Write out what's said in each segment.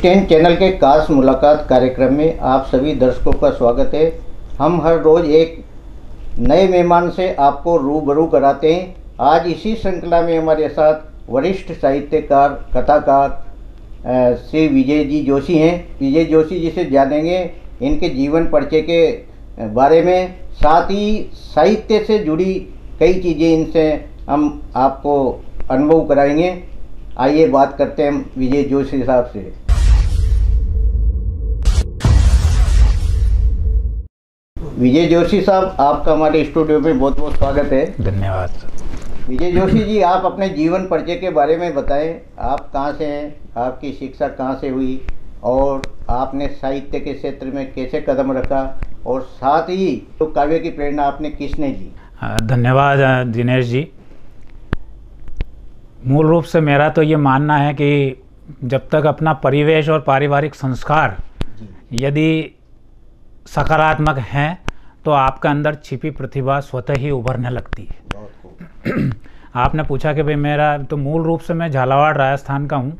Stand channel के खास मुलाकात कार्यक्रम में आप सभी दर्शकों का स्वागत है हम हर रोज़ एक नए मेहमान से आपको रूबरू कराते हैं आज इसी श्रृंखला में हमारे साथ वरिष्ठ साहित्यकार कथाकार श्री विजय जी जोशी हैं विजय जोशी जी से जानेंगे इनके जीवन परिचय के बारे में साथ ही साहित्य से जुड़ी कई चीज़ें इनसे हम आपको अनुभव कराएंगे आइए बात करते हैं विजय जोशी साहब से विजय जोशी साहब आपका हमारे स्टूडियो में बहुत बहुत स्वागत है धन्यवाद विजय जोशी जी आप अपने जीवन परिचय के बारे में बताएं आप कहाँ से हैं आपकी शिक्षा कहाँ से हुई और आपने साहित्य के क्षेत्र में कैसे कदम रखा और साथ ही तो काव्य की प्रेरणा आपने किसने दी धन्यवाद दिनेश जी मूल रूप से मेरा तो ये मानना है कि जब तक अपना परिवेश और पारिवारिक संस्कार यदि सकारात्मक हैं तो आपके अंदर छिपी प्रतिभा स्वतः ही उभरने लगती है आपने पूछा कि भाई मेरा तो मूल रूप से मैं झालावाड़ राजस्थान का हूँ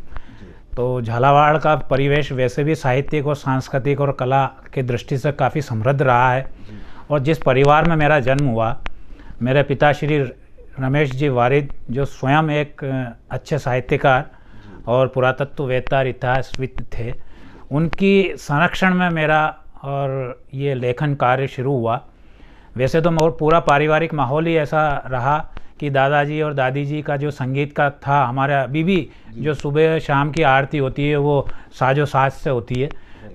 तो झालावाड़ का परिवेश वैसे भी साहित्यिक और सांस्कृतिक और कला के दृष्टि से काफ़ी समृद्ध रहा है और जिस परिवार में मेरा जन्म हुआ मेरे पिता श्री रमेश जी वारिद जो स्वयं एक अच्छे साहित्यकार और पुरातत्ववेत्ता इतिहासविद थे उनकी संरक्षण में मेरा और ये लेखन कार्य शुरू हुआ वैसे तो मगर पूरा पारिवारिक माहौल ही ऐसा रहा कि दादाजी और दादी जी का जो संगीत का था हमारा अभी भी जो सुबह शाम की आरती होती है वो साजो साज से होती है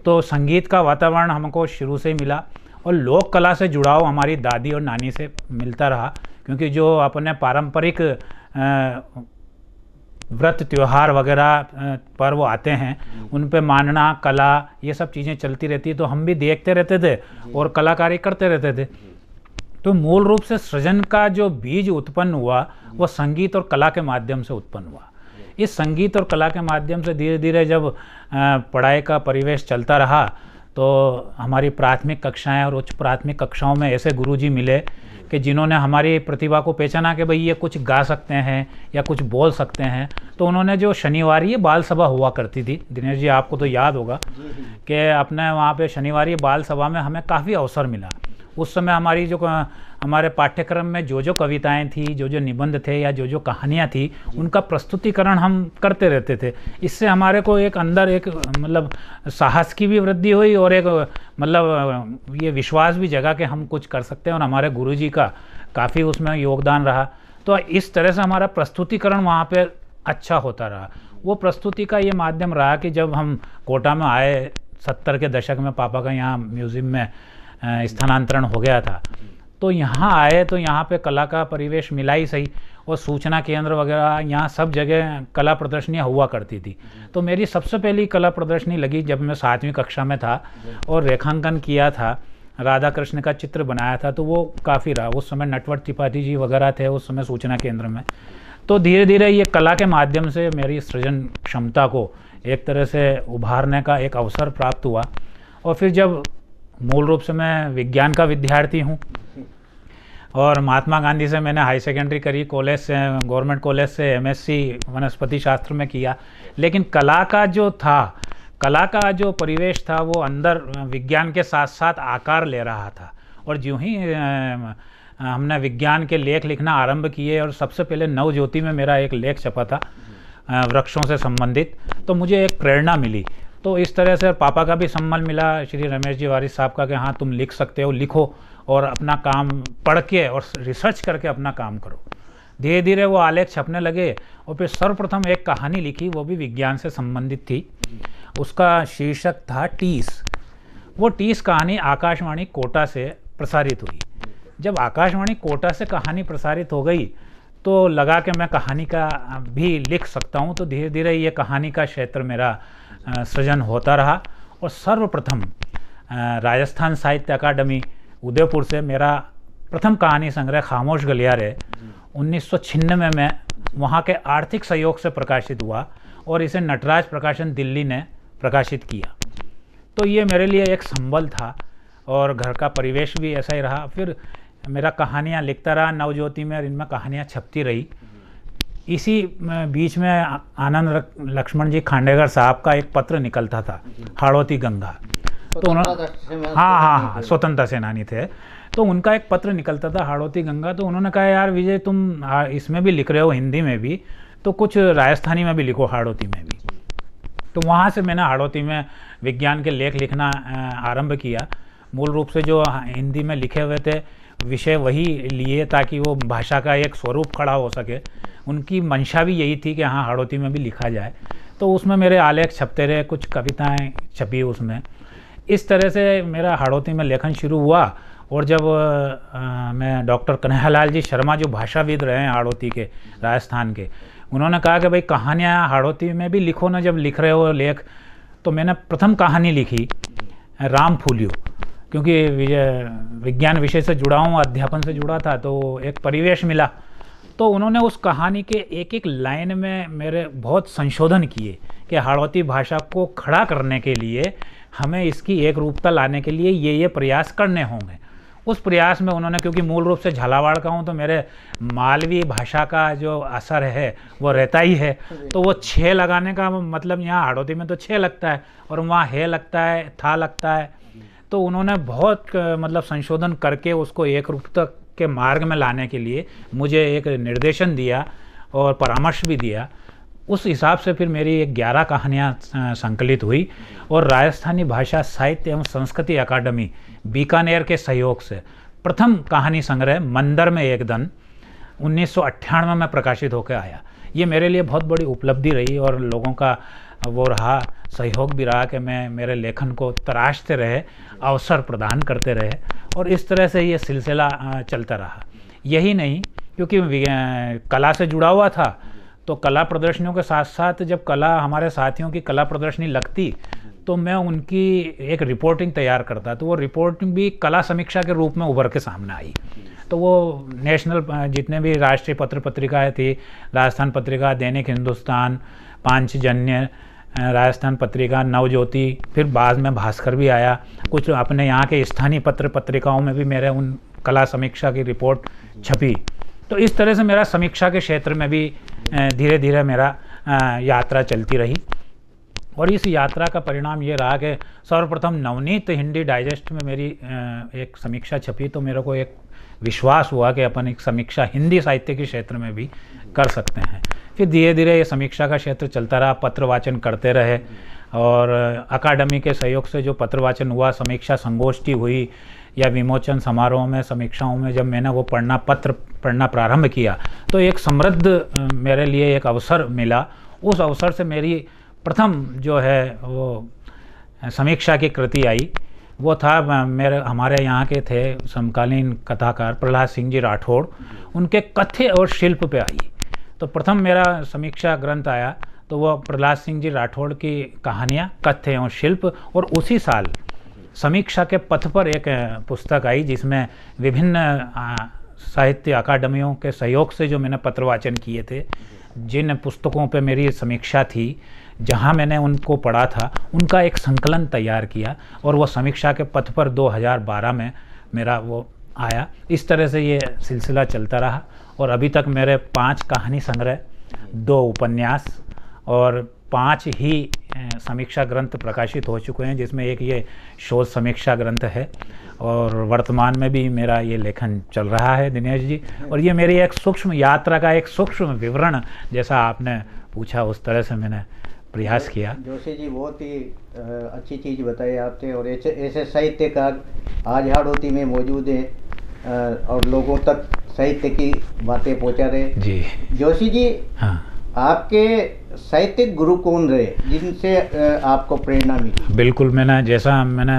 तो संगीत का वातावरण हमको शुरू से मिला और लोक कला से जुड़ाव हमारी दादी और नानी से मिलता रहा क्योंकि जो अपने पारंपरिक व्रत त्यौहार वगैरह पर्व आते हैं उन पे मानना कला ये सब चीज़ें चलती रहती है तो हम भी देखते रहते थे और कलाकारी करते रहते थे तो मूल रूप से सृजन का जो बीज उत्पन्न हुआ वह संगीत और कला के माध्यम से उत्पन्न हुआ इस संगीत और कला के माध्यम से धीरे धीरे जब पढ़ाई का परिवेश चलता रहा तो हमारी प्राथमिक कक्षाएं और उच्च प्राथमिक कक्षाओं में ऐसे गुरुजी मिले कि जिन्होंने हमारी प्रतिभा को पहचाना कि भाई ये कुछ गा सकते हैं या कुछ बोल सकते हैं तो उन्होंने जो शनिवार बाल सभा हुआ करती थी दिनेश जी आपको तो याद होगा कि अपने वहाँ पे शनिवार बाल सभा में हमें काफ़ी अवसर मिला उस समय हमारी जो हमारे पाठ्यक्रम में जो जो कविताएं थी जो जो निबंध थे या जो जो कहानियां थी उनका प्रस्तुतिकरण हम करते रहते थे इससे हमारे को एक अंदर एक मतलब साहस की भी वृद्धि हुई और एक मतलब ये विश्वास भी जगा कि हम कुछ कर सकते हैं और हमारे गुरु का काफ़ी उसमें योगदान रहा तो इस तरह से हमारा प्रस्तुतिकरण वहाँ पर अच्छा होता रहा वो प्रस्तुति का ये माध्यम रहा कि जब हम कोटा में आए सत्तर के दशक में पापा का यहाँ म्यूज़ियम में स्थानांतरण हो गया था तो यहाँ आए तो यहाँ पे कला का परिवेश मिला ही सही और सूचना केंद्र वगैरह यहाँ सब जगह कला प्रदर्शनियाँ हुआ करती थी तो मेरी सबसे पहली कला प्रदर्शनी लगी जब मैं सातवीं कक्षा में था और रेखांकन किया था राधा कृष्ण का चित्र बनाया था तो वो काफ़ी रहा उस समय नटवर त्रिपाठी जी वगैरह थे उस समय सूचना केंद्र में तो धीरे धीरे ये कला के माध्यम से मेरी सृजन क्षमता को एक तरह से उभारने का एक अवसर प्राप्त हुआ और फिर जब मूल रूप से मैं विज्ञान का विद्यार्थी हूँ और महात्मा गांधी से मैंने हाई सेकेंडरी करी कॉलेज से गवर्नमेंट कॉलेज से एमएससी वनस्पति शास्त्र में किया लेकिन कला का जो था कला का जो परिवेश था वो अंदर विज्ञान के साथ साथ आकार ले रहा था और ज्यों ही हमने विज्ञान के लेख लिखना आरंभ किए और सबसे पहले नवज्योति में मेरा एक लेख छपा था वृक्षों से संबंधित तो मुझे एक प्रेरणा मिली तो इस तरह से पापा का भी सम्मान मिला श्री रमेश जी वारिस साहब का कि हाँ तुम लिख सकते हो लिखो और अपना काम पढ़ के और रिसर्च करके अपना काम करो धीरे धीरे वो आलेख छपने लगे और फिर सर्वप्रथम एक कहानी लिखी वो भी विज्ञान से संबंधित थी उसका शीर्षक था टीस वो टीस कहानी आकाशवाणी कोटा से प्रसारित हुई जब आकाशवाणी कोटा से कहानी प्रसारित हो गई तो लगा कि मैं कहानी का भी लिख सकता हूँ तो धीरे धीरे ये कहानी का क्षेत्र मेरा सृजन होता रहा और सर्वप्रथम राजस्थान साहित्य अकादमी उदयपुर से मेरा प्रथम कहानी संग्रह खामोश गलियारे उन्नीस में मैं वहाँ के आर्थिक सहयोग से प्रकाशित हुआ और इसे नटराज प्रकाशन दिल्ली ने प्रकाशित किया तो ये मेरे लिए एक संबल था और घर का परिवेश भी ऐसा ही रहा फिर मेरा कहानियाँ लिखता रहा नवज्योति में और इनमें कहानियाँ छपती रही इसी बीच में आनंद लक्ष्मण जी खांडेकर साहब का एक पत्र निकलता था हाड़ौती गंगा तो उन्होंने हाँ हाँ हाँ स्वतंत्रता सेनानी थे तो उनका एक पत्र निकलता था हाड़ौती गंगा तो उन्होंने कहा यार विजय तुम इसमें भी लिख रहे हो हिंदी में भी तो कुछ राजस्थानी में भी लिखो हाड़ौती में भी तो वहाँ से मैंने हाड़ौती में विज्ञान के लेख लिखना आरंभ किया मूल रूप से जो हिंदी में लिखे हुए थे विषय वही लिए ताकि वो भाषा का एक स्वरूप खड़ा हो सके उनकी मंशा भी यही थी कि हाँ हड़ौती में भी लिखा जाए तो उसमें मेरे आलेख छपते रहे कुछ कविताएँ छपी उसमें इस तरह से मेरा हड़ौती में लेखन शुरू हुआ और जब आ, मैं डॉक्टर कन्हैयालाल जी शर्मा जो भाषाविद रहे हैं हाड़ौती के राजस्थान के उन्होंने कहा कि भाई कहानियाँ हाड़ौती में भी लिखो ना जब लिख रहे हो लेख तो मैंने प्रथम कहानी लिखी राम फूलियो क्योंकि विज्ञान विषय से जुड़ा हूँ अध्यापन से जुड़ा था तो एक परिवेश मिला तो उन्होंने उस कहानी के एक एक लाइन में मेरे बहुत संशोधन किए कि हाड़ौती भाषा को खड़ा करने के लिए हमें इसकी एक रूपता लाने के लिए ये ये प्रयास करने होंगे उस प्रयास में उन्होंने क्योंकि मूल रूप से झालावाड़ का हूँ तो मेरे मालवी भाषा का जो असर है वो रहता ही है तो वो छः लगाने का मतलब यहाँ हाड़ौती में तो छः लगता है और वहाँ है लगता है था लगता है तो उन्होंने बहुत मतलब संशोधन करके उसको एक रूप तक के मार्ग में लाने के लिए मुझे एक निर्देशन दिया और परामर्श भी दिया उस हिसाब से फिर मेरी एक ग्यारह कहानियाँ संकलित हुई और राजस्थानी भाषा साहित्य एवं संस्कृति अकादमी बीकानेर के सहयोग से प्रथम कहानी संग्रह मंदिर में एक दिन उन्नीस में प्रकाशित होकर आया ये मेरे लिए बहुत बड़ी उपलब्धि रही और लोगों का वो रहा सहयोग भी रहा कि मैं मेरे लेखन को तराशते रहे अवसर प्रदान करते रहे और इस तरह से ये सिलसिला चलता रहा यही नहीं क्योंकि कला से जुड़ा हुआ था तो कला प्रदर्शनियों के साथ साथ जब कला हमारे साथियों की कला प्रदर्शनी लगती तो मैं उनकी एक रिपोर्टिंग तैयार करता तो वो रिपोर्टिंग भी कला समीक्षा के रूप में उभर के सामने आई तो वो नेशनल जितने भी राष्ट्रीय पत्र पत्रिकाएँ थी राजस्थान पत्रिका दैनिक हिंदुस्तान जन्य राजस्थान पत्रिका नवज्योति फिर बाद में भास्कर भी आया कुछ अपने यहाँ के स्थानीय पत्र पत्रिकाओं में भी मेरे उन कला समीक्षा की रिपोर्ट छपी तो इस तरह से मेरा समीक्षा के क्षेत्र में भी धीरे धीरे मेरा यात्रा चलती रही और इस यात्रा का परिणाम ये रहा कि सर्वप्रथम नवनीत हिंदी डाइजेस्ट में मेरी एक समीक्षा छपी तो मेरे को एक विश्वास हुआ कि अपन एक समीक्षा हिंदी साहित्य के क्षेत्र में भी कर सकते हैं फिर धीरे धीरे ये समीक्षा का क्षेत्र चलता रहा पत्र वाचन करते रहे और अकाडमी के सहयोग से जो पत्र वाचन हुआ समीक्षा संगोष्ठी हुई या विमोचन समारोह में समीक्षाओं में जब मैंने वो पढ़ना पत्र पढ़ना प्रारंभ किया तो एक समृद्ध मेरे लिए एक अवसर मिला उस अवसर से मेरी प्रथम जो है वो समीक्षा की कृति आई वो था मेरे हमारे यहाँ के थे समकालीन कथाकार प्रहलाद सिंह जी राठौड़ उनके कथे और शिल्प पे आई तो प्रथम मेरा समीक्षा ग्रंथ आया तो वह प्रहलाद सिंह जी राठौड़ की कहानियाँ कथ्य एवं शिल्प और उसी साल समीक्षा के पथ पर एक पुस्तक आई जिसमें विभिन्न साहित्य अकादमियों के सहयोग से जो मैंने पत्रवाचन किए थे जिन पुस्तकों पे मेरी समीक्षा थी जहाँ मैंने उनको पढ़ा था उनका एक संकलन तैयार किया और वह समीक्षा के पथ पर 2012 में मेरा वो आया इस तरह से ये सिलसिला चलता रहा और अभी तक मेरे पाँच कहानी संग्रह दो उपन्यास और पांच ही समीक्षा ग्रंथ प्रकाशित हो चुके हैं जिसमें एक ये शोध समीक्षा ग्रंथ है और वर्तमान में भी मेरा ये लेखन चल रहा है दिनेश जी और ये मेरी एक सूक्ष्म यात्रा का एक सूक्ष्म विवरण जैसा आपने पूछा उस तरह से मैंने प्रयास किया जोशी जी बहुत ही अच्छी चीज़ बताई आपने और ऐसे साहित्यकार आज हाड़ोती में मौजूद हैं और लोगों तक साहित्य की बातें पहुंचा रहे जी जोशी जी हाँ आपके साहित्यिक गुरु कौन रहे जिनसे आपको प्रेरणा मिली बिल्कुल मैंने जैसा मैंने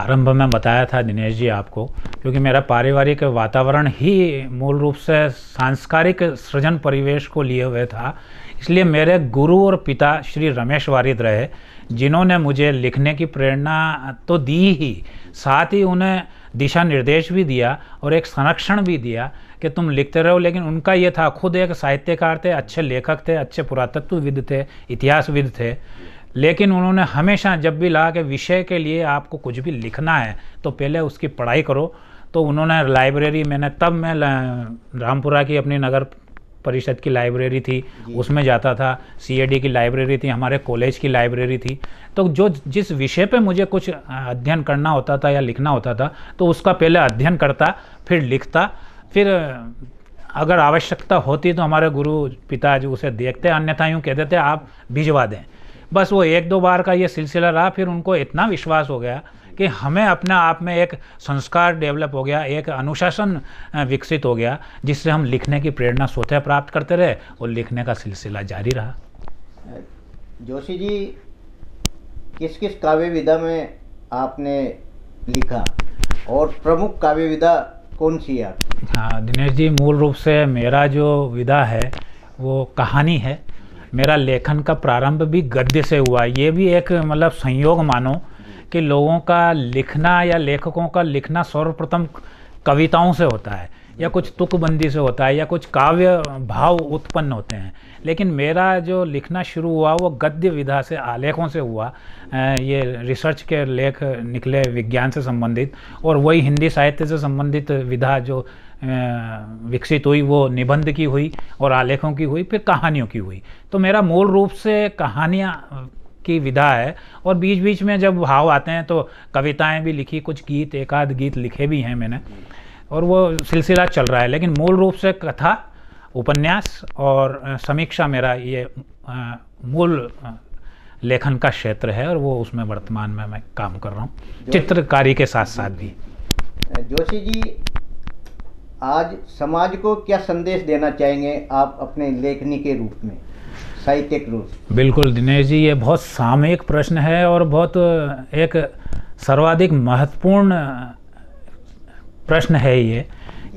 आरंभ में बताया था दिनेश जी आपको क्योंकि मेरा पारिवारिक वातावरण ही मूल रूप से सांस्कारिक सृजन परिवेश को लिए हुए था इसलिए मेरे गुरु और पिता श्री रमेश वारिद रहे जिन्होंने मुझे लिखने की प्रेरणा तो दी ही साथ ही उन्हें दिशा निर्देश भी दिया और एक संरक्षण भी दिया कि तुम लिखते रहो लेकिन उनका ये था खुद एक साहित्यकार थे अच्छे लेखक थे अच्छे पुरातत्वविद थे इतिहासविद थे लेकिन उन्होंने हमेशा जब भी लगा कि विषय के लिए आपको कुछ भी लिखना है तो पहले उसकी पढ़ाई करो तो उन्होंने लाइब्रेरी मैंने तब मैं रामपुरा की अपनी नगर परिषद की लाइब्रेरी थी उसमें जाता था सीएडी की लाइब्रेरी थी हमारे कॉलेज की लाइब्रेरी थी तो जो जिस विषय पे मुझे कुछ अध्ययन करना होता था या लिखना होता था तो उसका पहले अध्ययन करता फिर लिखता फिर अगर आवश्यकता होती तो हमारे गुरु पिताजी उसे देखते अन्यथा यूँ कह देते आप भिजवा दें बस वो एक दो बार का ये सिलसिला रहा फिर उनको इतना विश्वास हो गया कि हमें अपने आप में एक संस्कार डेवलप हो गया एक अनुशासन विकसित हो गया जिससे हम लिखने की प्रेरणा स्वतः प्राप्त करते रहे और लिखने का सिलसिला जारी रहा जोशी जी किस किस काव्य विधा में आपने लिखा और प्रमुख काव्य विधा कौन सी है हाँ दिनेश जी मूल रूप से मेरा जो विधा है वो कहानी है मेरा लेखन का प्रारंभ भी गद्य से हुआ ये भी एक मतलब संयोग मानो कि लोगों का लिखना या लेखकों का लिखना सर्वप्रथम कविताओं से होता है या कुछ तुकबंदी से होता है या कुछ काव्य भाव उत्पन्न होते हैं लेकिन मेरा जो लिखना शुरू हुआ वो गद्य विधा से आलेखों से हुआ ये रिसर्च के लेख निकले विज्ञान से संबंधित और वही हिंदी साहित्य से संबंधित विधा जो विकसित हुई वो निबंध की हुई और आलेखों की हुई फिर कहानियों की हुई तो मेरा मूल रूप से कहानियाँ की विधा है और बीच बीच में जब भाव आते हैं तो कविताएं भी लिखी कुछ गीत एक आध गीत लिखे भी हैं मैंने और वो सिलसिला चल रहा है लेकिन मूल रूप से कथा उपन्यास और समीक्षा मेरा ये मूल लेखन का क्षेत्र है और वो उसमें वर्तमान में मैं काम कर रहा हूँ चित्रकारी के साथ साथ भी जोशी जी आज समाज को क्या संदेश देना चाहेंगे आप अपने लेखनी के रूप में साहित्यिक रूप बिल्कुल दिनेश जी ये बहुत सामयिक प्रश्न है और बहुत एक सर्वाधिक महत्वपूर्ण प्रश्न है ये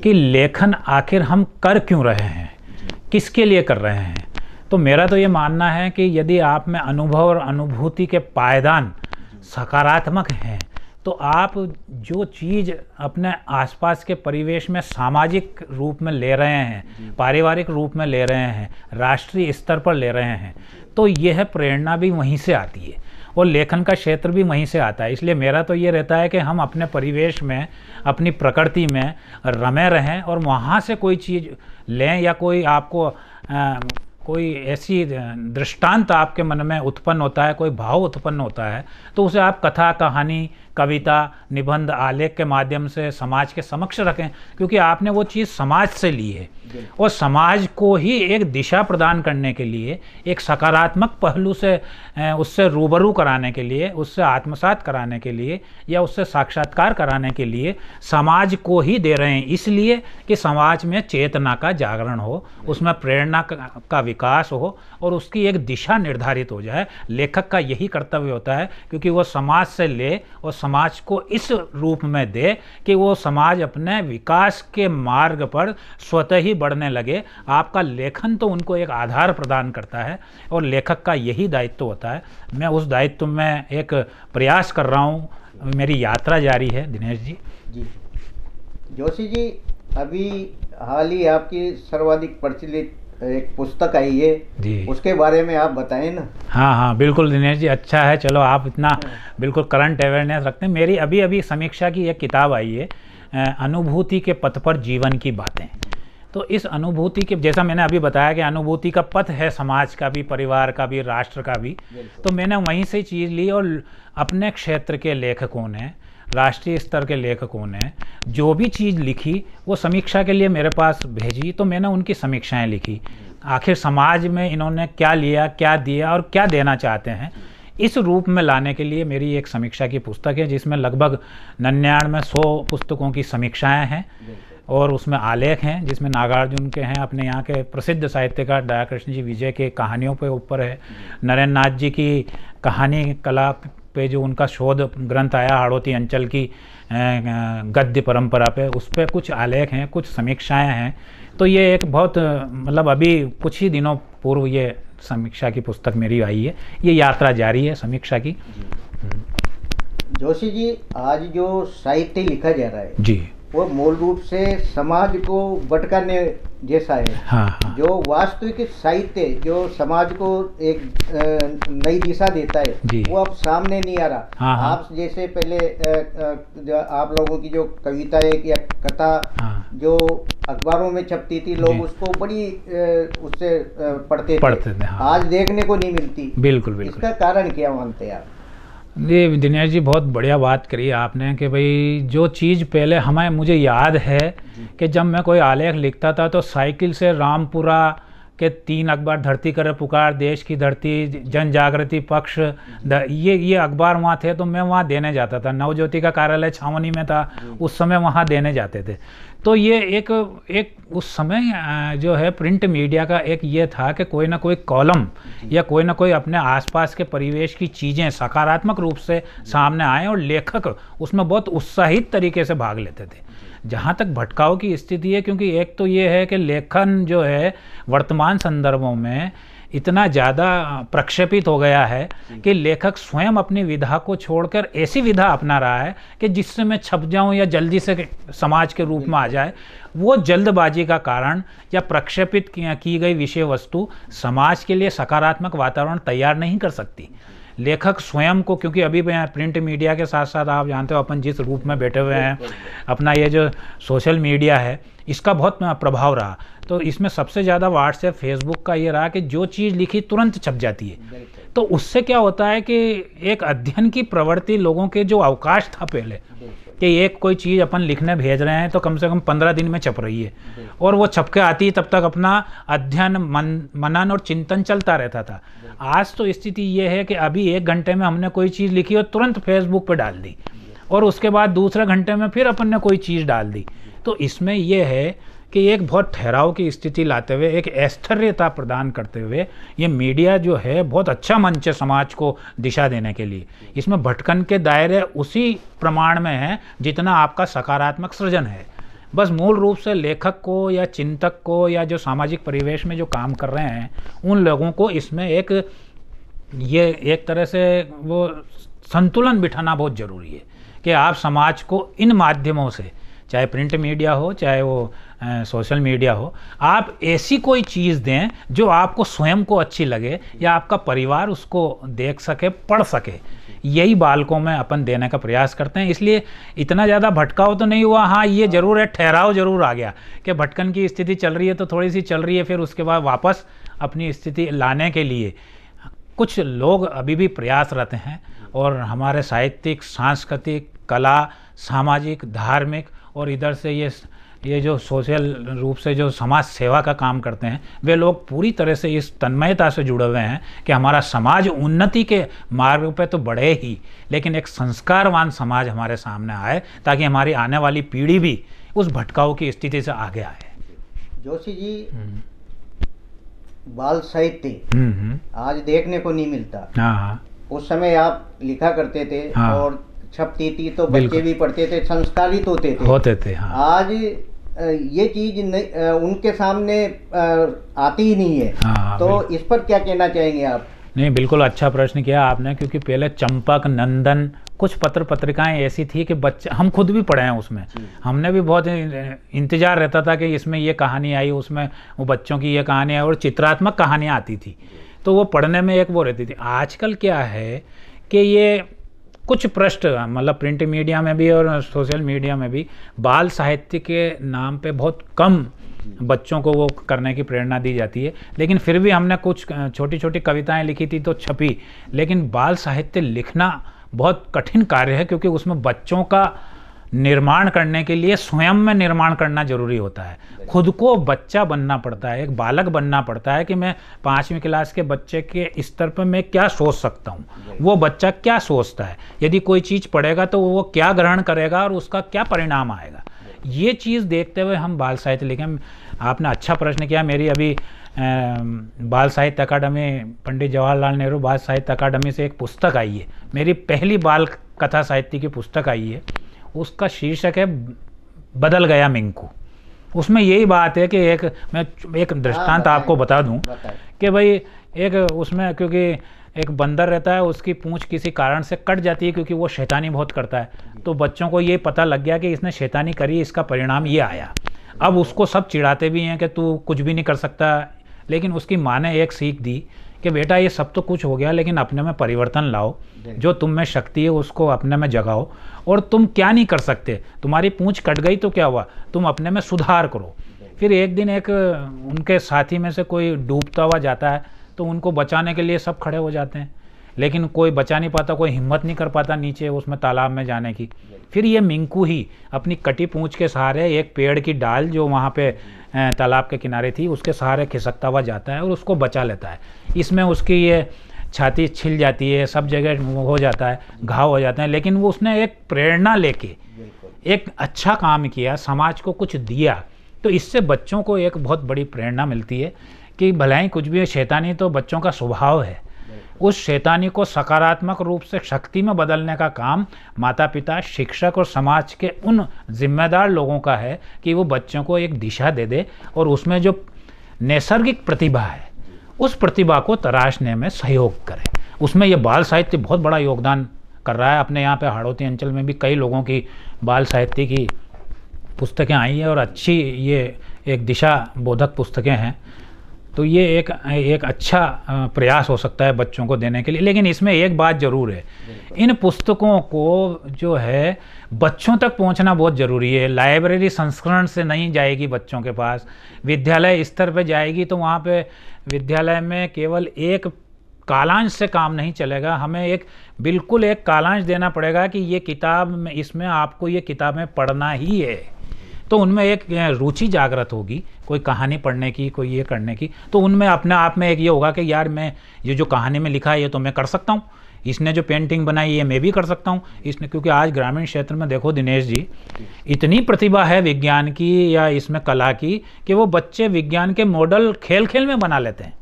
कि लेखन आखिर हम कर क्यों रहे हैं किसके लिए कर रहे हैं तो मेरा तो ये मानना है कि यदि आप में अनुभव और अनुभूति के पायदान सकारात्मक हैं तो आप जो चीज़ अपने आसपास के परिवेश में सामाजिक रूप में ले रहे हैं पारिवारिक रूप में ले रहे हैं राष्ट्रीय स्तर पर ले रहे हैं तो यह प्रेरणा भी वहीं से आती है और लेखन का क्षेत्र भी वहीं से आता है इसलिए मेरा तो ये रहता है कि हम अपने परिवेश में अपनी प्रकृति में रमे रहें और वहाँ से कोई चीज़ लें या कोई आपको आ, कोई ऐसी दृष्टांत आपके मन में उत्पन्न होता है कोई भाव उत्पन्न होता है तो उसे आप कथा कहानी कविता निबंध आलेख के माध्यम से समाज के समक्ष रखें क्योंकि आपने वो चीज़ समाज से ली है और समाज को ही एक दिशा प्रदान करने के लिए एक सकारात्मक पहलू से उससे रूबरू कराने के लिए उससे आत्मसात कराने के लिए या उससे साक्षात्कार कराने के लिए समाज को ही दे रहे हैं इसलिए कि समाज में चेतना का जागरण हो उसमें प्रेरणा का विकास हो और उसकी एक दिशा निर्धारित हो जाए लेखक का यही कर्तव्य होता है क्योंकि वो समाज से ले और समाज को इस रूप में दे कि वो समाज अपने विकास के मार्ग पर स्वतः ही बढ़ने लगे आपका लेखन तो उनको एक आधार प्रदान करता है और लेखक का यही दायित्व होता है मैं उस दायित्व में एक प्रयास कर रहा हूँ मेरी यात्रा जारी है दिनेश जी जी जोशी जी अभी हाल ही आपकी सर्वाधिक प्रचलित एक पुस्तक आई है जी उसके बारे में आप बताएं ना हाँ हाँ बिल्कुल दिनेश जी अच्छा है चलो आप इतना बिल्कुल करंट अवेयरनेस रखते हैं मेरी अभी अभी समीक्षा की एक किताब आई है अनुभूति के पथ पर जीवन की बातें तो इस अनुभूति के जैसा मैंने अभी बताया कि अनुभूति का पथ है समाज का भी परिवार का भी राष्ट्र का भी तो मैंने वहीं से चीज़ ली और अपने क्षेत्र के लेखकों ने राष्ट्रीय स्तर के लेखकों ने जो भी चीज़ लिखी वो समीक्षा के लिए मेरे पास भेजी तो मैंने उनकी समीक्षाएं लिखी आखिर समाज में इन्होंने क्या लिया क्या दिया और क्या देना चाहते हैं इस रूप में लाने के लिए मेरी एक समीक्षा की पुस्तक है जिसमें लगभग नन्यानवे सौ पुस्तकों की समीक्षाएँ हैं और उसमें आलेख हैं जिसमें नागार्जुन के हैं अपने यहाँ के प्रसिद्ध साहित्यकार कृष्ण जी विजय के कहानियों के ऊपर है नरेंद्र नाथ जी की कहानी कला पे जो उनका शोध ग्रंथ आया हाड़ोती अंचल की गद्य परंपरा पे उस पर कुछ आलेख हैं कुछ समीक्षाएं हैं तो ये एक बहुत मतलब अभी कुछ ही दिनों पूर्व ये समीक्षा की पुस्तक मेरी आई है ये यात्रा जारी है समीक्षा की जोशी जी आज जो साहित्य लिखा जा रहा है जी वो मूल रूप से समाज को भटकाने जैसा है हाँ, हाँ. जो वास्तविक साहित्य जो समाज को एक नई दिशा देता है वो अब सामने नहीं आ रहा हाँ, हाँ. आप जैसे पहले जो आप लोगों की जो कविताएं या कथा हाँ. जो अखबारों में छपती थी लोग उसको बड़ी उससे पढ़ते पढ़ते थे, थे हाँ. आज देखने को नहीं मिलती बिल्कुल बिल्कुल इसका कारण क्या मानते हैं आप ये दिनेश जी बहुत बढ़िया बात करी आपने कि भाई जो चीज़ पहले हमें मुझे याद है कि जब मैं कोई आलेख लिखता था तो साइकिल से रामपुरा के तीन अखबार धरती कर पुकार देश की धरती जन जागृति पक्ष ये ये अखबार वहाँ थे तो मैं वहाँ देने जाता था नवज्योति का कार्यालय छावनी में था उस समय वहाँ देने जाते थे तो ये एक एक उस समय जो है प्रिंट मीडिया का एक ये था कि कोई ना कोई कॉलम या कोई ना कोई अपने आसपास के परिवेश की चीज़ें सकारात्मक रूप से सामने आए और लेखक उसमें बहुत उत्साहित तरीके से भाग लेते थे जहाँ तक भटकाव की स्थिति है क्योंकि एक तो ये है कि लेखन जो है वर्तमान संदर्भों में इतना ज़्यादा प्रक्षेपित हो गया है कि लेखक स्वयं अपनी विधा को छोड़कर ऐसी विधा अपना रहा है कि जिससे मैं छप जाऊं या जल्दी से समाज के रूप में आ जाए वो जल्दबाजी का कारण या प्रक्षेपित की गई विषय वस्तु समाज के लिए सकारात्मक वातावरण तैयार नहीं कर सकती लेखक स्वयं को क्योंकि अभी भी प्रिंट मीडिया के साथ साथ आप जानते हो अपन जिस रूप में बैठे हुए हैं अपना ये जो सोशल मीडिया है इसका बहुत प्रभाव रहा तो इसमें सबसे ज़्यादा व्हाट्सएप फेसबुक का ये रहा कि जो चीज़ लिखी तुरंत छप जाती है तो उससे क्या होता है कि एक अध्ययन की प्रवृत्ति लोगों के जो अवकाश था पहले कि एक कोई चीज़ अपन लिखने भेज रहे हैं तो कम से कम पंद्रह दिन में छप रही है और वो छप के आती तब तक अपना अध्ययन मन मनन और चिंतन चलता रहता था आज तो स्थिति ये है कि अभी एक घंटे में हमने कोई चीज़ लिखी और तुरंत फेसबुक पर डाल दी और उसके बाद दूसरे घंटे में फिर अपन ने कोई चीज़ डाल दी तो इसमें यह है कि एक बहुत ठहराव की स्थिति लाते हुए एक ऐश्वर्यता प्रदान करते हुए ये मीडिया जो है बहुत अच्छा मंच है समाज को दिशा देने के लिए इसमें भटकन के दायरे उसी प्रमाण में हैं जितना आपका सकारात्मक सृजन है बस मूल रूप से लेखक को या चिंतक को या जो सामाजिक परिवेश में जो काम कर रहे हैं उन लोगों को इसमें एक ये एक तरह से वो संतुलन बिठाना बहुत ज़रूरी है कि आप समाज को इन माध्यमों से चाहे प्रिंट मीडिया हो चाहे वो सोशल मीडिया हो आप ऐसी कोई चीज़ दें जो आपको स्वयं को अच्छी लगे या आपका परिवार उसको देख सके पढ़ सके यही बालकों में अपन देने का प्रयास करते हैं इसलिए इतना ज़्यादा भटकाव तो नहीं हुआ हाँ ये ज़रूर है ठहराव ज़रूर आ गया कि भटकन की स्थिति चल रही है तो थोड़ी सी चल रही है फिर उसके बाद वापस अपनी स्थिति लाने के लिए कुछ लोग अभी भी प्रयासरत हैं और हमारे साहित्यिक सांस्कृतिक कला सामाजिक धार्मिक और इधर से ये ये जो सोशल रूप से जो समाज सेवा का काम करते हैं वे लोग पूरी तरह से इस तन्मयता से जुड़े हुए हैं कि हमारा समाज उन्नति के मार्ग पे तो बढ़े ही लेकिन एक संस्कारवान समाज हमारे सामने आए ताकि हमारी आने वाली पीढ़ी भी उस भटकाव की स्थिति से आगे आए जोशी जी हम्म। बाल साहित्य हम्म, हम्म। आज देखने को नहीं मिलता हाँ, हाँ। उस समय आप लिखा करते थे हाँ। और छपती थी तो बच्चे भी पढ़ते थे संस्कारित होते थे होते थे हाँ। आज ये चीज उनके सामने आती ही नहीं है हाँ, हाँ तो इस पर क्या कहना चाहेंगे आप नहीं बिल्कुल अच्छा प्रश्न किया आपने क्योंकि पहले चंपक नंदन कुछ पत्र पत्रिकाएं ऐसी थी कि बच्चे हम खुद भी पढ़े हैं उसमें हमने भी बहुत इंतज़ार रहता था कि इसमें ये कहानी आई उसमें वो बच्चों की ये कहानी आई और चित्रात्मक कहानियाँ आती थी तो वो पढ़ने में एक वो रहती थी आजकल क्या है कि ये कुछ पृष्ठ मतलब प्रिंट मीडिया में भी और सोशल मीडिया में भी बाल साहित्य के नाम पे बहुत कम बच्चों को वो करने की प्रेरणा दी जाती है लेकिन फिर भी हमने कुछ छोटी छोटी कविताएं लिखी थी तो छपी लेकिन बाल साहित्य लिखना बहुत कठिन कार्य है क्योंकि उसमें बच्चों का निर्माण करने के लिए स्वयं में निर्माण करना जरूरी होता है खुद को बच्चा बनना पड़ता है एक बालक बनना पड़ता है कि मैं पाँचवीं क्लास के बच्चे के स्तर पर मैं क्या सोच सकता हूँ वो बच्चा क्या सोचता है यदि कोई चीज़ पढ़ेगा तो वो क्या ग्रहण करेगा और उसका क्या परिणाम आएगा ये चीज़ देखते हुए हम बाल साहित्य लिखें आपने अच्छा प्रश्न किया मेरी अभी बाल साहित्य अकादमी पंडित जवाहरलाल नेहरू बाल साहित्य अकादमी से एक पुस्तक आई है मेरी पहली बाल कथा साहित्य की पुस्तक आई है उसका शीर्षक है बदल गया मिंकू उसमें यही बात है कि एक मैं एक दृष्टांत हाँ, आपको बता दूं कि भाई एक उसमें क्योंकि एक बंदर रहता है उसकी पूंछ किसी कारण से कट जाती है क्योंकि वो शैतानी बहुत करता है तो बच्चों को ये पता लग गया कि इसने शैतानी करी इसका परिणाम ये आया अब उसको सब चिढ़ाते भी हैं कि तू कुछ भी नहीं कर सकता लेकिन उसकी माँ ने एक सीख दी कि बेटा ये सब तो कुछ हो गया लेकिन अपने में परिवर्तन लाओ जो तुम में शक्ति है उसको अपने में जगाओ और तुम क्या नहीं कर सकते तुम्हारी पूँछ कट गई तो क्या हुआ तुम अपने में सुधार करो फिर एक दिन एक उनके साथी में से कोई डूबता हुआ जाता है तो उनको बचाने के लिए सब खड़े हो जाते हैं लेकिन कोई बचा नहीं पाता कोई हिम्मत नहीं कर पाता नीचे उसमें तालाब में जाने की फिर ये मिंकू ही अपनी कटी पूँछ के सहारे एक पेड़ की डाल जो वहाँ पे तालाब के किनारे थी उसके सहारे खिसकता हुआ जाता है और उसको बचा लेता है इसमें उसकी ये छाती छिल जाती है सब जगह हो जाता है घाव हो जाते हैं लेकिन वो उसने एक प्रेरणा लेके एक अच्छा काम किया समाज को कुछ दिया तो इससे बच्चों को एक बहुत बड़ी प्रेरणा मिलती है कि भलाई कुछ भी है शैतानी तो बच्चों का स्वभाव है उस शैतानी को सकारात्मक रूप से शक्ति में बदलने का काम माता पिता शिक्षक और समाज के उन जिम्मेदार लोगों का है कि वो बच्चों को एक दिशा दे दे और उसमें जो नैसर्गिक प्रतिभा है उस प्रतिभा को तराशने में सहयोग करें उसमें यह बाल साहित्य बहुत बड़ा योगदान कर रहा है अपने यहाँ पे हाड़ौती अंचल में भी कई लोगों की बाल साहित्य की पुस्तकें आई हैं और अच्छी ये एक दिशा बोधक पुस्तकें हैं तो ये एक एक अच्छा प्रयास हो सकता है बच्चों को देने के लिए लेकिन इसमें एक बात ज़रूर है इन पुस्तकों को जो है बच्चों तक पहुंचना बहुत ज़रूरी है लाइब्रेरी संस्करण से नहीं जाएगी बच्चों के पास विद्यालय स्तर पर जाएगी तो वहाँ पे विद्यालय में केवल एक कालांश से काम नहीं चलेगा हमें एक बिल्कुल एक कालांश देना पड़ेगा कि ये किताब में इसमें आपको ये किताबें पढ़ना ही है तो उनमें एक रुचि जागृत होगी कोई कहानी पढ़ने की कोई ये करने की तो उनमें अपने आप में एक ये होगा कि यार मैं ये जो कहानी में लिखा है ये तो मैं कर सकता हूँ इसने जो पेंटिंग बनाई है मैं भी कर सकता हूँ इसने क्योंकि आज ग्रामीण क्षेत्र में देखो दिनेश जी इतनी प्रतिभा है विज्ञान की या इसमें कला की कि वो बच्चे विज्ञान के मॉडल खेल खेल में बना लेते हैं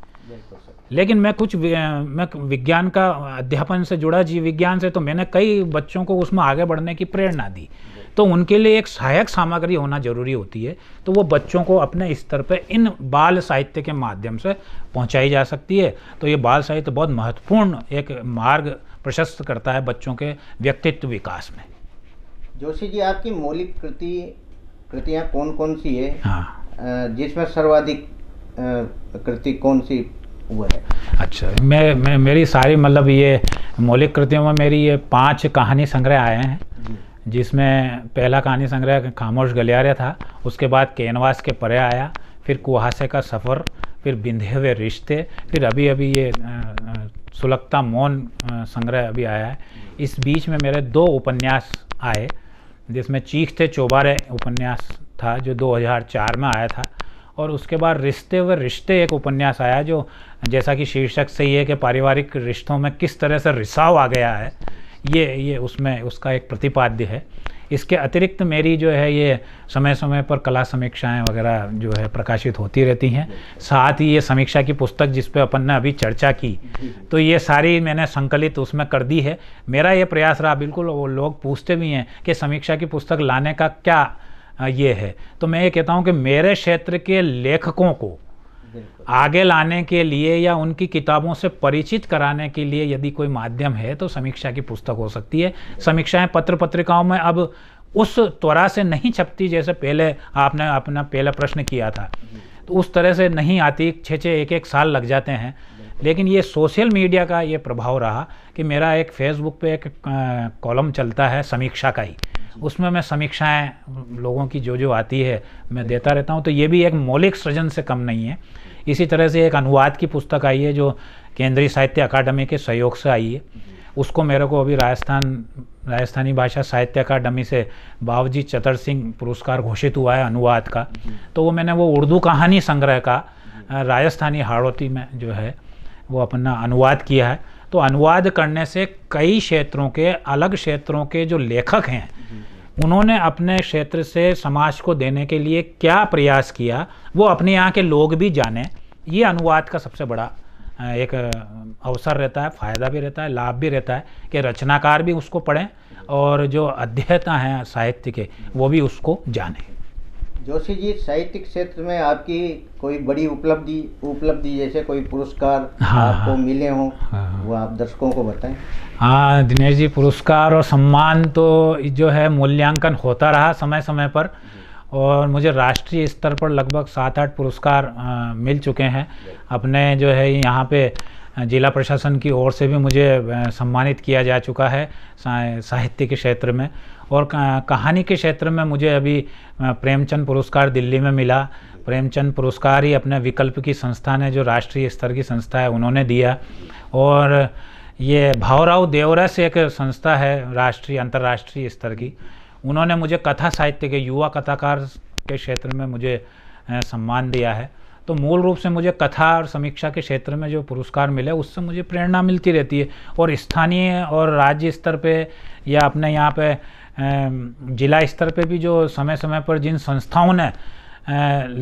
लेकिन मैं कुछ मैं विज्ञान का अध्यापन से जुड़ा जी विज्ञान से तो मैंने कई बच्चों को उसमें आगे बढ़ने की प्रेरणा दी तो उनके लिए एक सहायक सामग्री होना जरूरी होती है तो वो बच्चों को अपने स्तर पर इन बाल साहित्य के माध्यम से पहुंचाई जा सकती है तो ये बाल साहित्य बहुत महत्वपूर्ण एक मार्ग प्रशस्त करता है बच्चों के व्यक्तित्व विकास में जोशी जी आपकी मौलिक कृति कृतियाँ कौन कौन सी है हाँ जिसमें सर्वाधिक कृति कौन सी हुआ है अच्छा मैं मैं मेरी सारी मतलब ये मौलिक कृतियों में मेरी ये पांच कहानी संग्रह आए हैं जिसमें पहला कहानी संग्रह खामोश गलियारे था उसके बाद कैनवास के परे आया फिर कुहासे का सफ़र फिर बिंधे हुए रिश्ते फिर अभी अभी ये सुलगता मौन संग्रह अभी आया है इस बीच में मेरे दो उपन्यास आए जिसमें चीख थे चौबारे उपन्यास था जो 2004 में आया था और उसके बाद रिश्ते व रिश्ते एक उपन्यास आया जो जैसा कि शीर्षक से ही है कि पारिवारिक रिश्तों में किस तरह से रिसाव आ गया है ये ये उसमें उसका एक प्रतिपाद्य है इसके अतिरिक्त मेरी जो है ये समय समय पर कला समीक्षाएं वगैरह जो है प्रकाशित होती रहती हैं साथ ही ये समीक्षा की पुस्तक जिस पे अपन ने अभी चर्चा की तो ये सारी मैंने संकलित उसमें कर दी है मेरा ये प्रयास रहा बिल्कुल वो लोग पूछते भी हैं कि समीक्षा की पुस्तक लाने का क्या ये है तो मैं ये कहता हूँ कि मेरे क्षेत्र के लेखकों को आगे लाने के लिए या उनकी किताबों से परिचित कराने के लिए यदि कोई माध्यम है तो समीक्षा की पुस्तक हो सकती है समीक्षाएं पत्र पत्रिकाओं में अब उस त्वरा से नहीं छपती जैसे पहले आपने अपना पहला प्रश्न किया था तो उस तरह से नहीं आती छः छः एक एक साल लग जाते हैं लेकिन ये सोशल मीडिया का ये प्रभाव रहा कि मेरा एक फेसबुक पे एक कॉलम चलता है समीक्षा का ही उसमें मैं समीक्षाएं लोगों की जो जो आती है मैं देता रहता हूँ तो ये भी एक मौलिक सृजन से कम नहीं है इसी तरह से एक अनुवाद की पुस्तक आई है जो केंद्रीय साहित्य अकादमी के सहयोग से आई है उसको मेरे को अभी राजस्थान राजस्थानी भाषा साहित्य अकादमी से बाबूजी चतर सिंह पुरस्कार घोषित हुआ है अनुवाद का तो वो मैंने वो उर्दू कहानी संग्रह का राजस्थानी हाड़ौती में जो है वो अपना अनुवाद किया है तो अनुवाद करने से कई क्षेत्रों के अलग क्षेत्रों के जो लेखक हैं उन्होंने अपने क्षेत्र से समाज को देने के लिए क्या प्रयास किया वो अपने यहाँ के लोग भी जाने ये अनुवाद का सबसे बड़ा एक अवसर रहता है फ़ायदा भी रहता है लाभ भी रहता है कि रचनाकार भी उसको पढ़ें और जो अध्ययता हैं साहित्य के वो भी उसको जानें जोशी जी साहित्य क्षेत्र में आपकी कोई बड़ी उपलब्धि उपलब्धि जैसे कोई पुरस्कार हाँ, आपको हाँ। मिले हो हाँ, हाँ, वो आप दर्शकों को बताएं हाँ दिनेश जी पुरस्कार और सम्मान तो जो है मूल्यांकन होता रहा समय समय पर और मुझे राष्ट्रीय स्तर पर लगभग सात आठ पुरस्कार मिल चुके हैं अपने जो है यहाँ पे जिला प्रशासन की ओर से भी मुझे सम्मानित किया जा चुका है साहित्य के क्षेत्र में और कहानी के क्षेत्र में मुझे अभी प्रेमचंद पुरस्कार दिल्ली में मिला प्रेमचंद पुरस्कार ही अपने विकल्प की संस्था ने जो राष्ट्रीय स्तर की संस्था है उन्होंने दिया और ये भावराव देवरा से एक संस्था है राष्ट्रीय अंतर्राष्ट्रीय स्तर की उन्होंने मुझे कथा साहित्य के युवा कथाकार के क्षेत्र में मुझे सम्मान दिया है तो मूल रूप से मुझे कथा और समीक्षा के क्षेत्र में जो पुरस्कार मिले उससे मुझे प्रेरणा मिलती रहती है और स्थानीय और राज्य स्तर पे या अपने यहाँ पे जिला स्तर पे भी जो समय समय पर जिन संस्थाओं ने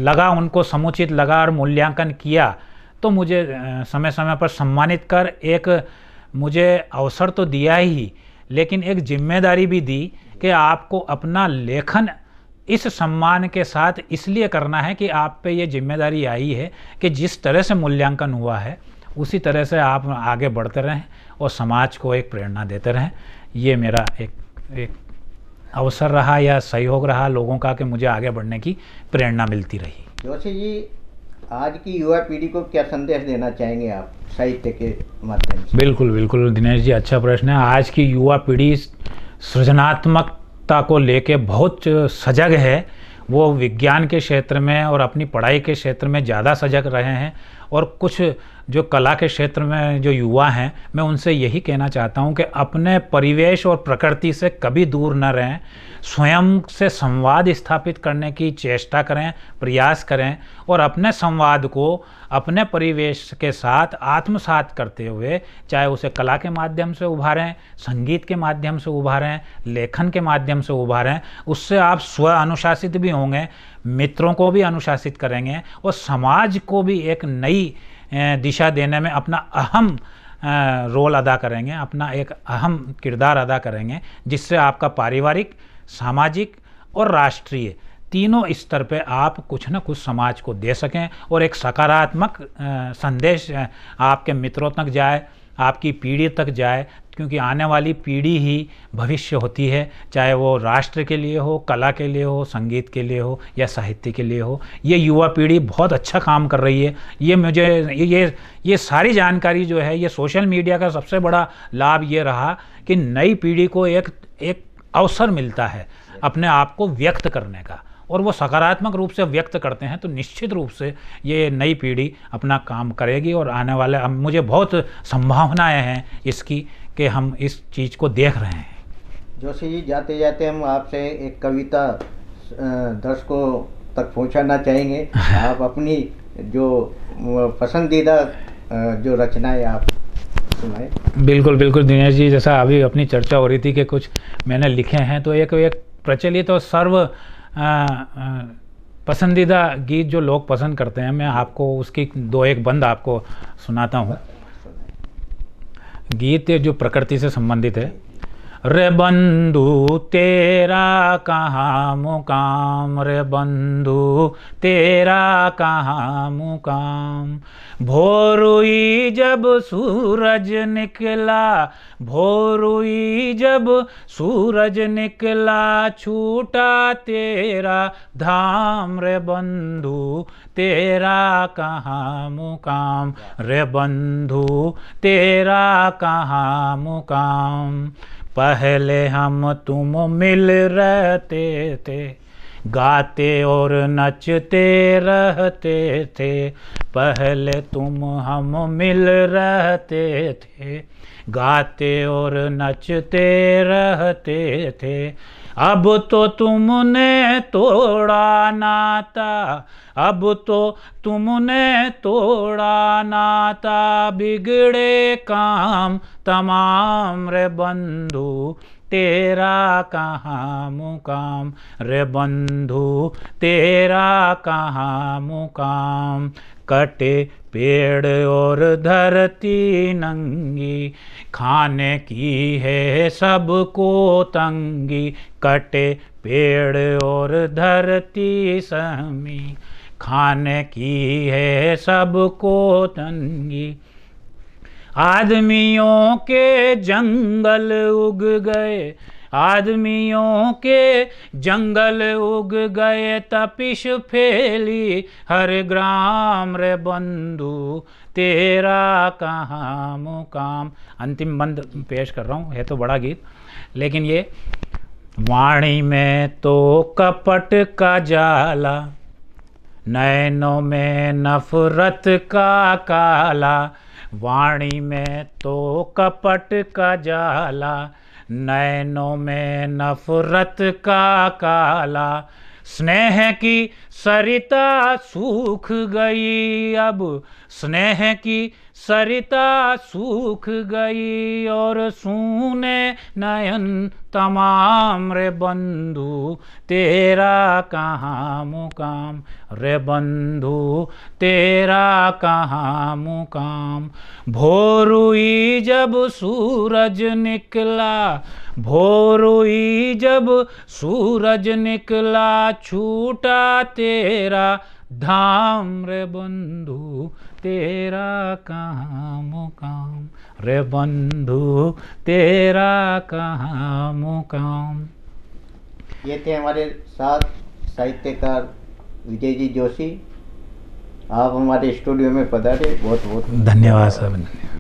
लगा उनको समुचित लगा और मूल्यांकन किया तो मुझे समय समय पर सम्मानित कर एक मुझे अवसर तो दिया ही लेकिन एक जिम्मेदारी भी दी कि आपको अपना लेखन इस सम्मान के साथ इसलिए करना है कि आप पे ये जिम्मेदारी आई है कि जिस तरह से मूल्यांकन हुआ है उसी तरह से आप आगे बढ़ते रहें और समाज को एक प्रेरणा देते रहें ये मेरा एक एक अवसर रहा या सहयोग रहा लोगों का कि मुझे आगे बढ़ने की प्रेरणा मिलती रही जोशी जी आज की युवा पीढ़ी को क्या संदेश देना चाहेंगे आप साहित्य के माध्यम से बिल्कुल बिल्कुल दिनेश जी अच्छा प्रश्न है आज की युवा पीढ़ी सृजनात्मकता को लेके बहुत सजग है वो विज्ञान के क्षेत्र में और अपनी पढ़ाई के क्षेत्र में ज़्यादा सजग रहे हैं और कुछ जो कला के क्षेत्र में जो युवा हैं मैं उनसे यही कहना चाहता हूं कि अपने परिवेश और प्रकृति से कभी दूर न रहें स्वयं से संवाद स्थापित करने की चेष्टा करें प्रयास करें और अपने संवाद को अपने परिवेश के साथ आत्मसात करते हुए चाहे उसे कला के माध्यम से उभारें संगीत के माध्यम से उभारें लेखन के माध्यम से उभारें उससे आप स्व अनुशासित भी होंगे मित्रों को भी अनुशासित करेंगे और समाज को भी एक नई दिशा देने में अपना अहम रोल अदा करेंगे अपना एक अहम किरदार अदा करेंगे जिससे आपका पारिवारिक सामाजिक और राष्ट्रीय तीनों स्तर पे आप कुछ ना कुछ समाज को दे सकें और एक सकारात्मक संदेश आपके मित्रों तक जाए आपकी पीढ़ी तक जाए क्योंकि आने वाली पीढ़ी ही भविष्य होती है चाहे वो राष्ट्र के लिए हो कला के लिए हो संगीत के लिए हो या साहित्य के लिए हो ये युवा पीढ़ी बहुत अच्छा काम कर रही है ये मुझे ये ये सारी जानकारी जो है ये सोशल मीडिया का सबसे बड़ा लाभ ये रहा कि नई पीढ़ी को एक एक अवसर मिलता है अपने आप को व्यक्त करने का और वो सकारात्मक रूप से व्यक्त करते हैं तो निश्चित रूप से ये नई पीढ़ी अपना काम करेगी और आने वाले अब मुझे बहुत संभावनाएं हैं इसकी कि हम इस चीज़ को देख रहे हैं जोशी जी जाते जाते हम आपसे एक कविता दर्शकों तक पहुंचाना चाहेंगे आप अपनी जो पसंदीदा जो रचनाएं आप सुनाए बिल्कुल बिल्कुल दिनेश जी जैसा अभी अपनी चर्चा हो रही थी कि कुछ मैंने लिखे हैं तो एक एक प्रचलित और सर्व पसंदीदा गीत जो लोग पसंद करते हैं मैं आपको उसकी दो एक बंद आपको सुनाता हूँ गीत जो प्रकृति से संबंधित है रे बंधु तेरा कहाँ मुकाम रे बंधु तेरा कहाँ मुकाम भोरुई जब सूरज निकला भोरुई जब सूरज निकला छूटा तेरा धाम रे बंधु तेरा कहाँ मुकाम रे बंधु तेरा कहाँ मुकाम पहले हम तुम मिल रहते थे गाते और नचते रहते थे पहले तुम हम मिल रहते थे गाते और नचते रहते थे अब तो तुमने तोड़ा नाता अब तो तुमने तोड़ा नाता बिगड़े काम तमाम रे बंधु तेरा कहाँ मुकाम रे बंधु तेरा कहाँ मुकाम कटे पेड़ और धरती नंगी खाने की है सबको तंगी कटे पेड़ और धरती समी खाने की है सबको तंगी आदमियों के जंगल उग गए आदमियों के जंगल उग गए तपिश फैली हर ग्राम रे बंधु तेरा कहाँ मुकाम अंतिम बंद पेश कर रहा हूँ है तो बड़ा गीत लेकिन ये वाणी में तो कपट का जाला नैनों में नफरत का काला वाणी में तो कपट का जाला नैनों में नफरत का काला स्नेह की सरिता सूख गई अब स्नेह की सरिता सूख गई और सुने नयन तमाम रे बंधु तेरा कहाँ मुकाम रे बंधु तेरा कहाँ मुकाम भोरुई जब सूरज निकला भोरुई जब सूरज निकला छूटा तेरा धाम रे बंधु तेरा कहाँ मुकाम रे बंधु तेरा कहाँ मुकाम ये थे हमारे साथ साहित्यकार विजय जी जोशी आप हमारे स्टूडियो में पधारे बहुत बहुत धन्यवाद साहब धन्यवाद